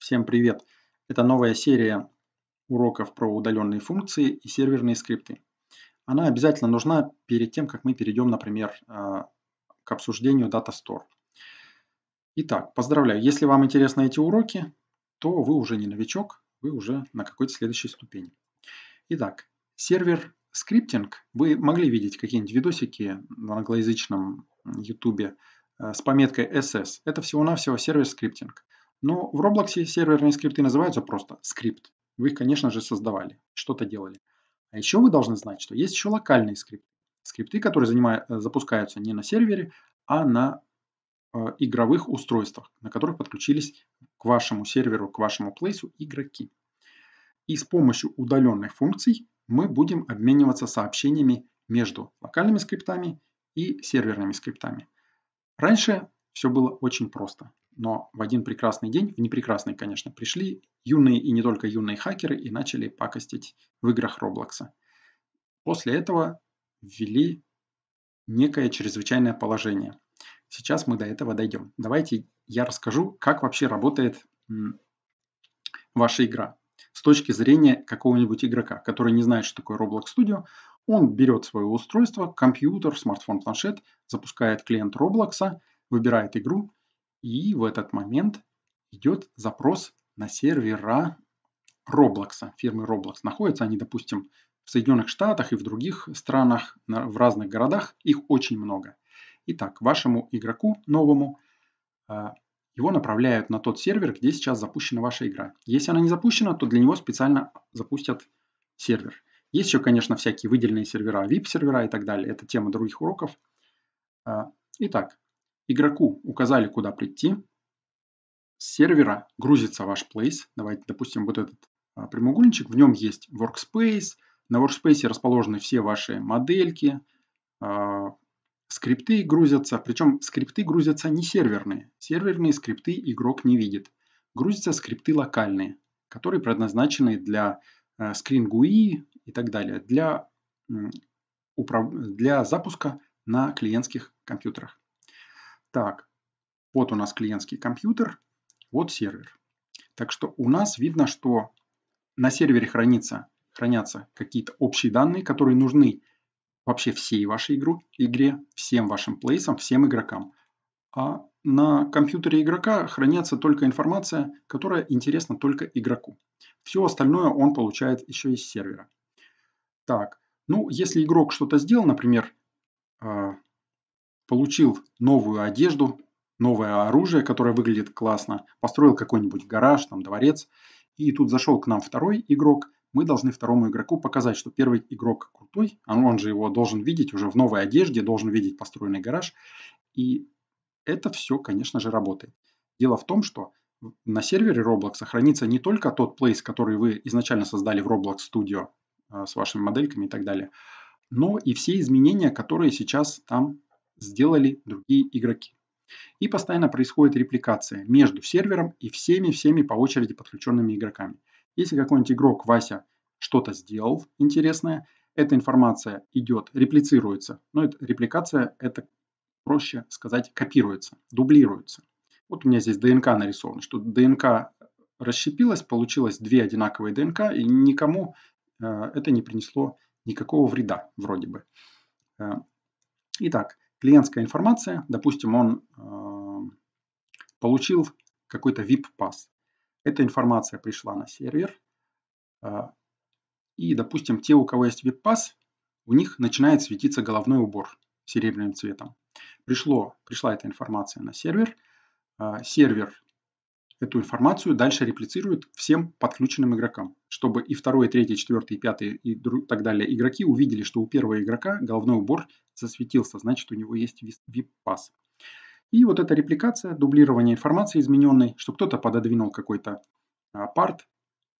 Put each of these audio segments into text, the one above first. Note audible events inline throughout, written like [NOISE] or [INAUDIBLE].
Всем привет! Это новая серия уроков про удаленные функции и серверные скрипты. Она обязательно нужна перед тем, как мы перейдем, например, а, к обсуждению Data Итак, поздравляю, если вам интересны эти уроки, то вы уже не новичок, вы уже на какой-то следующей ступени. Итак, сервер скриптинг. Вы могли видеть какие-нибудь видосики в англоязычном YouTube э, с пометкой SS. Это всего-навсего сервер скриптинг. Но ну, в Roblox серверные скрипты называются просто скрипт. Вы их, конечно же, создавали, что-то делали. А еще вы должны знать, что есть еще локальные скрипты. Скрипты, которые занимают, э, запускаются не на сервере, а на э, игровых устройствах, на которых подключились к вашему серверу, к вашему плейсу игроки. И с помощью удаленных функций мы будем обмениваться сообщениями между локальными скриптами и серверными скриптами. Раньше все было очень просто но в один прекрасный день, в непрекрасный, конечно, пришли юные и не только юные хакеры и начали пакостить в играх Роблокса. После этого ввели некое чрезвычайное положение. Сейчас мы до этого дойдем. Давайте я расскажу, как вообще работает ваша игра с точки зрения какого-нибудь игрока, который не знает, что такое Roblox Studio, он берет свое устройство, компьютер, смартфон, планшет, запускает клиент Roblox, выбирает игру, и в этот момент идет запрос на сервера Roblox, фирмы Roblox. Находятся они, допустим, в Соединенных Штатах и в других странах, в разных городах. Их очень много. Итак, вашему игроку новому а, его направляют на тот сервер, где сейчас запущена ваша игра. Если она не запущена, то для него специально запустят сервер. Есть еще, конечно, всякие выделенные сервера, VIP-сервера и так далее. Это тема других уроков. А, итак, игроку указали, куда прийти, с сервера грузится ваш place. Давайте, допустим, вот этот а, прямоугольничек. В нем есть workspace. На workspace расположены все ваши модельки. А, скрипты грузятся. Причем скрипты грузятся не серверные. Серверные скрипты игрок не видит. Грузятся скрипты локальные, которые предназначены для а, screen GUI и так далее. Для, для запуска на клиентских компьютерах. Так, вот у нас клиентский компьютер, вот сервер. Так что у нас видно, что на сервере хранится, хранятся какие-то общие данные, которые нужны вообще всей вашей игру, игре, всем вашим плейсам, всем игрокам. А на компьютере игрока хранится только информация, которая интересна только игроку. Все остальное он получает еще из сервера. Так, ну если игрок что-то сделал, например, а, получил новую одежду, новое оружие, которое выглядит классно, построил какой-нибудь гараж, там дворец, и тут зашел к нам второй игрок, мы должны второму игроку показать, что первый игрок крутой, а он же его должен видеть уже в новой одежде, должен видеть построенный гараж, и это все, конечно же, работает. Дело в том, что на сервере Roblox сохранится не только тот place, который вы изначально создали в Roblox Studio э, с вашими модельками и так далее, но и все изменения, которые сейчас там сделали другие игроки. И постоянно происходит репликация между сервером и всеми-всеми по очереди подключенными игроками. Если какой-нибудь игрок Вася что-то сделал интересное, эта информация идет, реплицируется. Но это, репликация это проще сказать копируется, дублируется. Вот у меня здесь ДНК нарисовано, что ДНК расщепилась, получилось две одинаковые ДНК, и никому э, это не принесло никакого вреда вроде бы. Э, итак, клиентская информация, допустим, он э, получил какой-то VIP-пас. Эта информация пришла на сервер, э, и, допустим, те, у кого есть VIP-пас, у них начинает светиться головной убор серебряным цветом. Пришло, пришла эта информация на сервер, э, сервер эту информацию дальше реплицирует всем подключенным игрокам, чтобы и второй, и третий, и четвертый, и пятый и так далее игроки увидели, что у первого игрока головной убор засветился, значит у него есть VIP-пас. И вот эта репликация, дублирование информации измененной, что кто-то пододвинул какой-то а, парт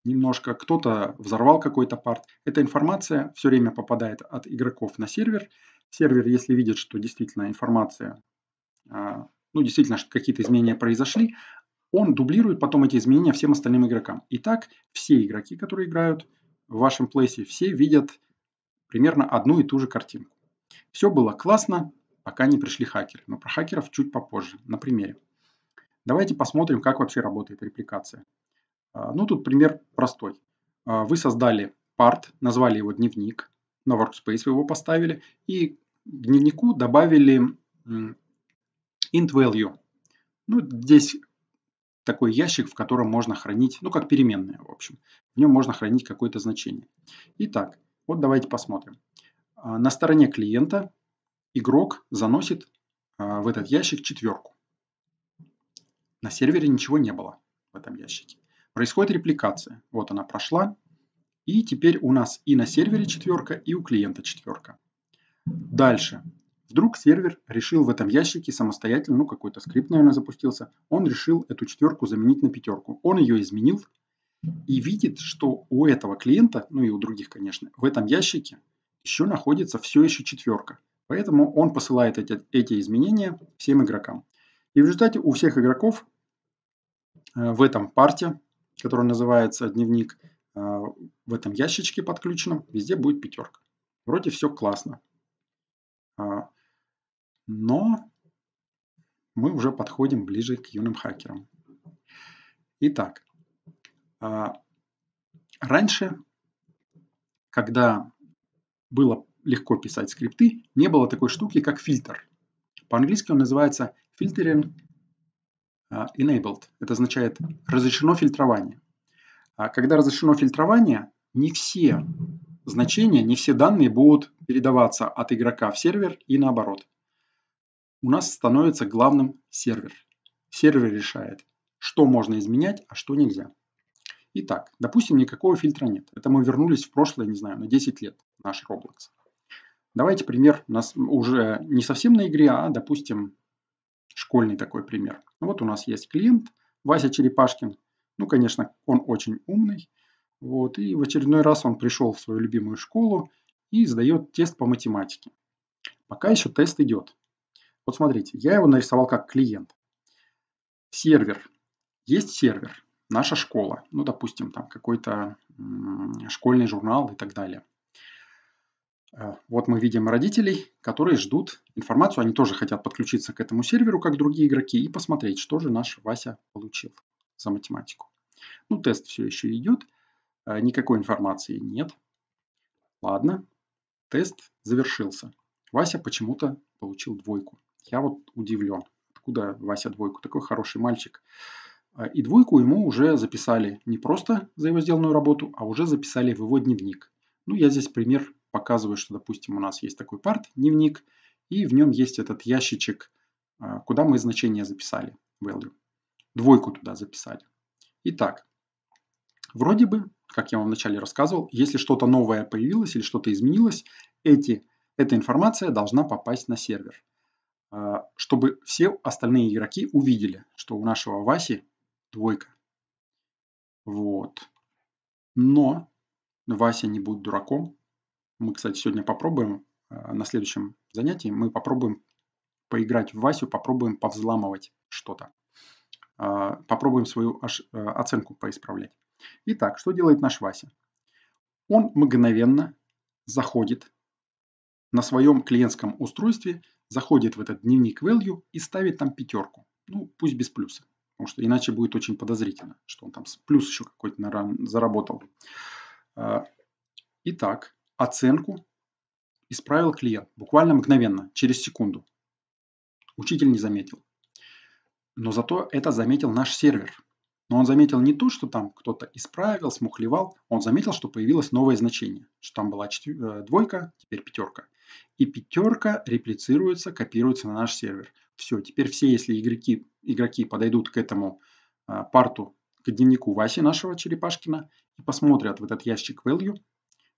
немножко, кто-то взорвал какой-то парт. Эта информация все время попадает от игроков на сервер. Сервер, если видит, что действительно информация а, ну, действительно, какие-то изменения произошли, он дублирует потом эти изменения всем остальным игрокам. Итак, все игроки, которые играют в вашем плейсе, все видят примерно одну и ту же картинку. Все было классно, пока не пришли хакеры. Но про хакеров чуть попозже, на примере. Давайте посмотрим, как вообще работает репликация. А, ну, тут пример простой. А, вы создали парт, назвали его дневник, на workspace вы его поставили, и к дневнику добавили int value. Ну, здесь такой ящик, в котором можно хранить, ну как переменная, в общем. В нем можно хранить какое-то значение. Итак, вот давайте посмотрим. А, на стороне клиента игрок заносит а, в этот ящик четверку. На сервере ничего не было в этом ящике. Происходит репликация. Вот она прошла. И теперь у нас и на сервере четверка, и у клиента четверка. Дальше Вдруг сервер решил в этом ящике самостоятельно, ну какой-то скрипт, наверное, запустился, он решил эту четверку заменить на пятерку. Он ее изменил и видит, что у этого клиента, ну и у других, конечно, в этом ящике еще находится все еще четверка. Поэтому он посылает эти, эти изменения всем игрокам. И в результате у всех игроков э, в этом парте, который называется дневник, э, в этом ящичке подключенном, везде будет пятерка. Вроде все классно. А, но мы уже подходим ближе к юным хакерам. Итак, а, раньше, когда было легко писать скрипты, не было такой штуки, как фильтр. По-английски он называется filtering а, enabled. Это означает разрешено фильтрование. А когда разрешено фильтрование, не все значения, не все данные будут передаваться от игрока в сервер и наоборот у нас становится главным сервер. Сервер решает, что можно изменять, а что нельзя. Итак, допустим, никакого фильтра нет. Это мы вернулись в прошлое, не знаю, на 10 лет наш Roblox. Давайте пример у нас уже не совсем на игре, а, допустим, школьный такой пример. Ну, вот у нас есть клиент Вася Черепашкин. Ну, конечно, он очень умный. Вот, и в очередной раз он пришел в свою любимую школу и сдает тест по математике. Пока еще тест идет. Вот смотрите, я его нарисовал как клиент. Сервер. Есть сервер, наша школа, ну, допустим, там какой-то школьный журнал и так далее. Э, вот мы видим родителей, которые ждут информацию, они тоже хотят подключиться к этому серверу, как другие игроки, и посмотреть, что же наш Вася получил за математику. Ну, тест все еще идет, э, никакой информации нет. Ладно, тест завершился. Вася почему-то получил двойку. Я вот удивлен. Откуда Вася двойку? Такой хороший мальчик. А, и двойку ему уже записали не просто за его сделанную работу, а уже записали в его дневник. Ну, я здесь пример показываю, что, допустим, у нас есть такой парт, дневник, и в нем есть этот ящичек, а, куда мы значение записали, value. Двойку туда записали. Итак, вроде бы, как я вам вначале рассказывал, если что-то новое появилось или что-то изменилось, эти, эта информация должна попасть на сервер. А, чтобы все остальные игроки увидели, что у нашего Васи двойка. Вот. Но Вася не будет дураком. Мы, кстати, сегодня попробуем, а, на следующем занятии мы попробуем поиграть в Васю, попробуем повзламывать что-то. А, попробуем свою оценку поисправлять. Итак, что делает наш Вася? Он мгновенно заходит на своем клиентском устройстве заходит в этот дневник value и ставит там пятерку. Ну, пусть без плюса, потому что иначе будет очень подозрительно, что он там плюс еще какой-то заработал. А, итак, оценку исправил клиент буквально мгновенно, через секунду. Учитель не заметил. Но зато это заметил наш сервер. Но он заметил не то, что там кто-то исправил, смухлевал, он заметил, что появилось новое значение, что там была э, двойка, теперь пятерка – и пятерка реплицируется, копируется на наш сервер. Все, теперь все, если игроки, игроки подойдут к этому а, парту, к дневнику Васи нашего Черепашкина, и посмотрят в этот ящик value,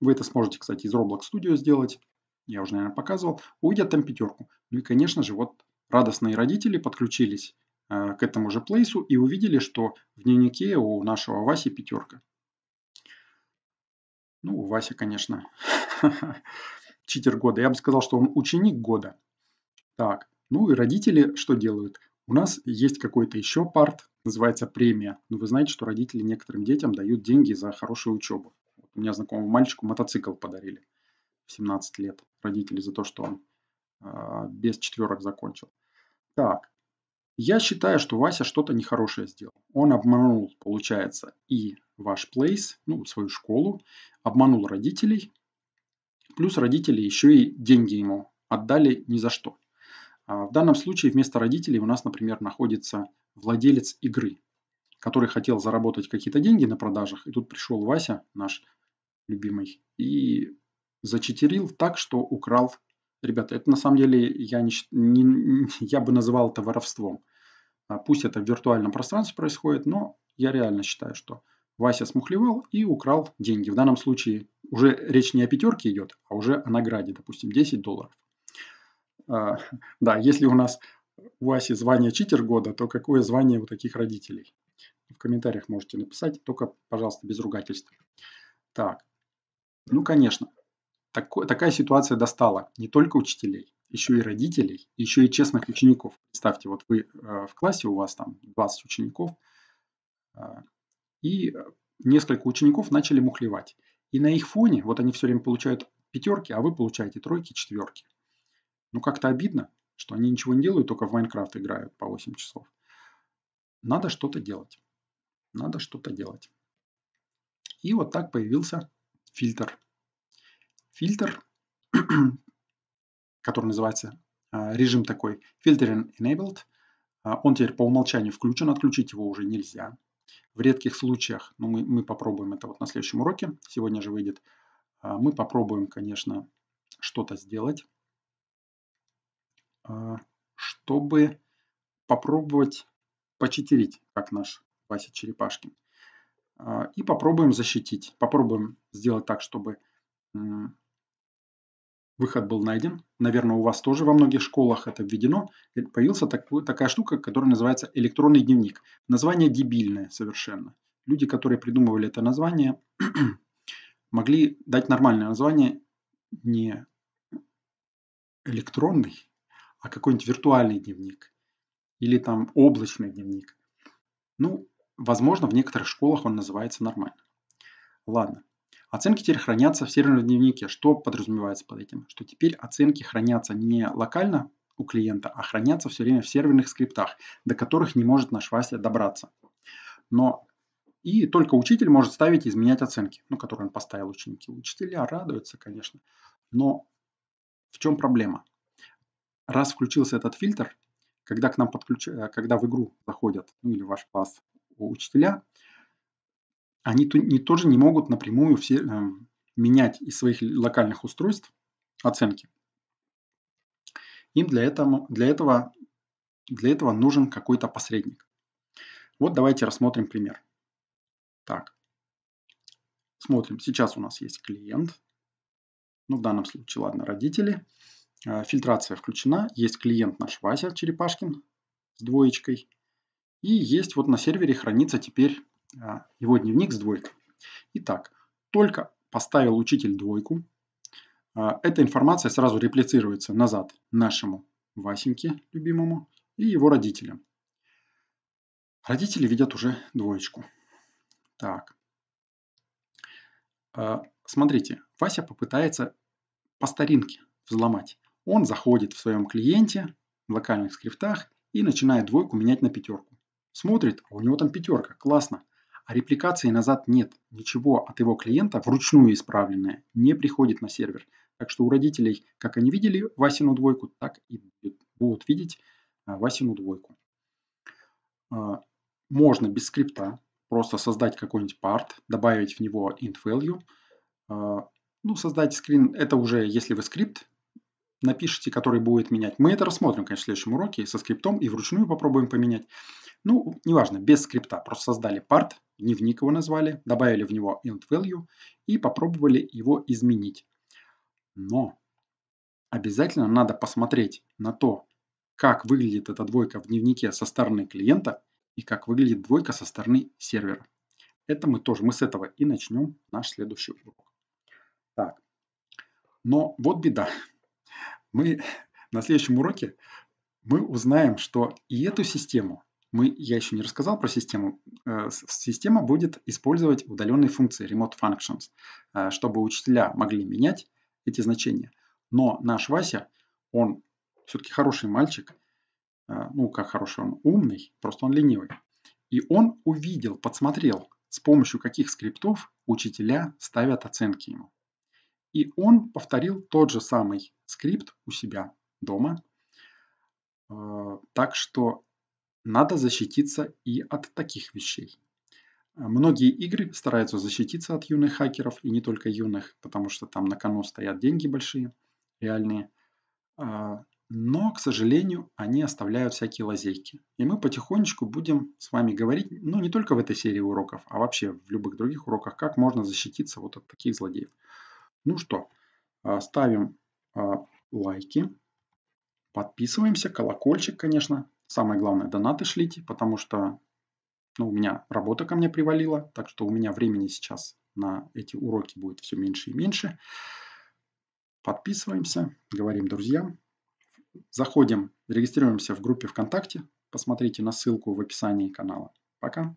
вы это сможете, кстати, из Roblox Studio сделать, я уже, наверное, показывал, увидят там пятерку. Ну и, конечно же, вот радостные родители подключились а, к этому же плейсу и увидели, что в дневнике у нашего Васи пятерка. Ну, у Вася, конечно. [LAUGHS] читер года. Я бы сказал, что он ученик года. Так, ну и родители что делают? У нас есть какой-то еще парт, называется премия. Но ну, вы знаете, что родители некоторым детям дают деньги за хорошую учебу. Вот у меня знакомому мальчику мотоцикл подарили в 17 лет. Родители за то, что он э, без четверок закончил. Так, я считаю, что Вася что-то нехорошее сделал. Он обманул, получается, и ваш place, ну, свою школу, обманул родителей, Плюс родители еще и деньги ему отдали ни за что. А, в данном случае вместо родителей у нас, например, находится владелец игры, который хотел заработать какие-то деньги на продажах. И тут пришел Вася, наш любимый, и зачетерил так, что украл. Ребята, это на самом деле я, не, не, [LAUGHS] я бы называл это воровством. А, пусть это в виртуальном пространстве происходит, но я реально считаю, что Вася смухлевал и украл деньги. В данном случае уже речь не о пятерке идет, а уже о награде, допустим, 10 долларов. А, [LAUGHS] да, если у нас у Васи звание читер года, то какое звание у таких родителей? В комментариях можете написать, только, пожалуйста, без ругательств. Так, ну, конечно, тако, такая ситуация достала не только учителей, еще и родителей, еще и честных учеников. Представьте, вот вы э, в классе, у вас там 20 учеников, э, и э, несколько учеников начали мухлевать. И на их фоне, вот они все время получают пятерки, а вы получаете тройки, четверки. Ну как-то обидно, что они ничего не делают, только в Майнкрафт играют по 8 часов. Надо что-то делать. Надо что-то делать. И вот так появился фильтр. Фильтр, [CLEARS THROAT] который называется э, режим такой Filtering Enabled. Э, он теперь по умолчанию включен, отключить его уже нельзя. В редких случаях, но мы, мы попробуем это вот на следующем уроке, сегодня же выйдет, а, мы попробуем, конечно, что-то сделать, а, чтобы попробовать почетерить, как наш Вася Черепашкин. А, и попробуем защитить. Попробуем сделать так, чтобы выход был найден. Наверное, у вас тоже во многих школах это введено. Э, Появилась такая штука, которая называется электронный дневник. Название дебильное совершенно. Люди, которые придумывали это название, [CLEARS THROAT] могли дать нормальное название не электронный, а какой-нибудь виртуальный дневник или там облачный дневник. Ну, возможно, в некоторых школах он называется нормально. Ладно. Оценки теперь хранятся в серверном дневнике. Что подразумевается под этим? Что теперь оценки хранятся не локально у клиента, а хранятся все время в серверных скриптах, до которых не может наш Вася добраться. Но и только учитель может ставить и изменять оценки, ну, которые он поставил ученики. Учителя радуются, конечно. Но в чем проблема? Раз включился этот фильтр, когда к нам подключ... Э, когда в игру заходят, ну или ваш класс у учителя, они не, тоже не могут напрямую все, э, менять из своих локальных устройств оценки. Им для этого, для этого, для этого нужен какой-то посредник. Вот давайте рассмотрим пример. Так, смотрим, сейчас у нас есть клиент, ну в данном случае, ладно, родители. Э, фильтрация включена, есть клиент наш Вася Черепашкин с двоечкой. И есть вот на сервере хранится теперь а, его дневник с двойкой. Итак, только поставил учитель двойку, а, эта информация сразу реплицируется назад нашему Васеньке, любимому, и его родителям. Родители видят уже двоечку. Так. А, смотрите, Вася попытается по старинке взломать. Он заходит в своем клиенте в локальных скриптах и начинает двойку менять на пятерку. Смотрит, а у него там пятерка, классно. А репликации назад нет. Ничего от его клиента, вручную исправленное, не приходит на сервер. Так что у родителей, как они видели Васину двойку, так и будут видеть а, Васину двойку. А, можно без скрипта просто создать какой-нибудь парт, добавить в него int value. А, ну, создать скрин, это уже если вы скрипт напишите, который будет менять. Мы это рассмотрим, конечно, в следующем уроке со скриптом и вручную попробуем поменять. Ну, неважно, без скрипта. Просто создали part, дневник его назвали, добавили в него int value и попробовали его изменить. Но обязательно надо посмотреть на то, как выглядит эта двойка в дневнике со стороны клиента и как выглядит двойка со стороны сервера. Это мы тоже, мы с этого и начнем наш следующий урок. Так, но вот беда. Мы [LAUGHS] на следующем уроке мы узнаем, что и эту систему мы, я еще не рассказал про систему. Э, система будет использовать удаленные функции remote functions, э, чтобы учителя могли менять эти значения. Но наш Вася, он все-таки хороший мальчик, э, ну как хороший, он умный, просто он ленивый. И он увидел, подсмотрел, с помощью каких скриптов учителя ставят оценки ему. И он повторил тот же самый скрипт у себя дома. Так что надо защититься и от таких вещей. Э, многие игры стараются защититься от юных хакеров, и не только юных, потому что там на кону стоят деньги большие, реальные. А, но, к сожалению, они оставляют всякие лазейки. И мы потихонечку будем с вами говорить, ну не только в этой серии уроков, а вообще в любых других уроках, как можно защититься вот от таких злодеев. Ну что, э, ставим э, лайки, подписываемся, колокольчик, конечно, Самое главное, донаты шлите, потому что ну, у меня работа ко мне привалила, так что у меня времени сейчас на эти уроки будет все меньше и меньше. Подписываемся, говорим друзьям. Заходим, регистрируемся в группе ВКонтакте. Посмотрите на ссылку в описании канала. Пока!